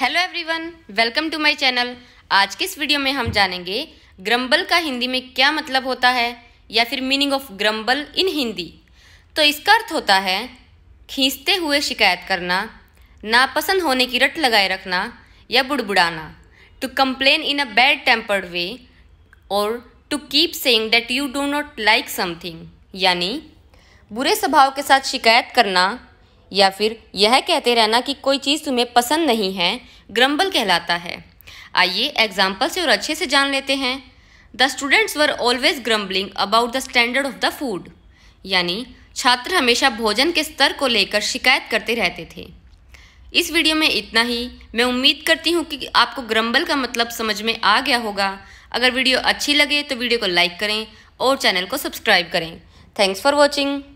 hello everyone welcome to my channel आज के इस वीडियो में हम जानेंगे ग्रम्बल का हिंदी में क्या मतलब होता है या फिर meaning of grumble in Hindi तो इसका अर्थ होता है खींचते हुए शिकायत करना नापसंद होने की रट लगाए रखना या बुड़बुड़ाना to complain in a bad tempered way और to keep saying that you do not like something यानी बुरे स्वभाव के साथ शिकायत करना या फिर यह कहते रहना कि कोई चीज़ तुम्हें पसंद नहीं है ग्रम्बल कहलाता है आइए एग्जाम्पल से और अच्छे से जान लेते हैं the students were always grumbling about the standard of the food यानी छात्र हमेशा भोजन के स्तर को लेकर शिकायत करते रहते थे इस वीडियो में इतना ही मैं उम्मीद करती हूँ कि आपको ग्रम्बल का मतलब समझ में आ गया होगा अगर वीडियो अच्छी लगे तो वीडियो को लाइक करें और चैनल को सब्सक्राइब करें थैंक्स फॉर वॉचिंग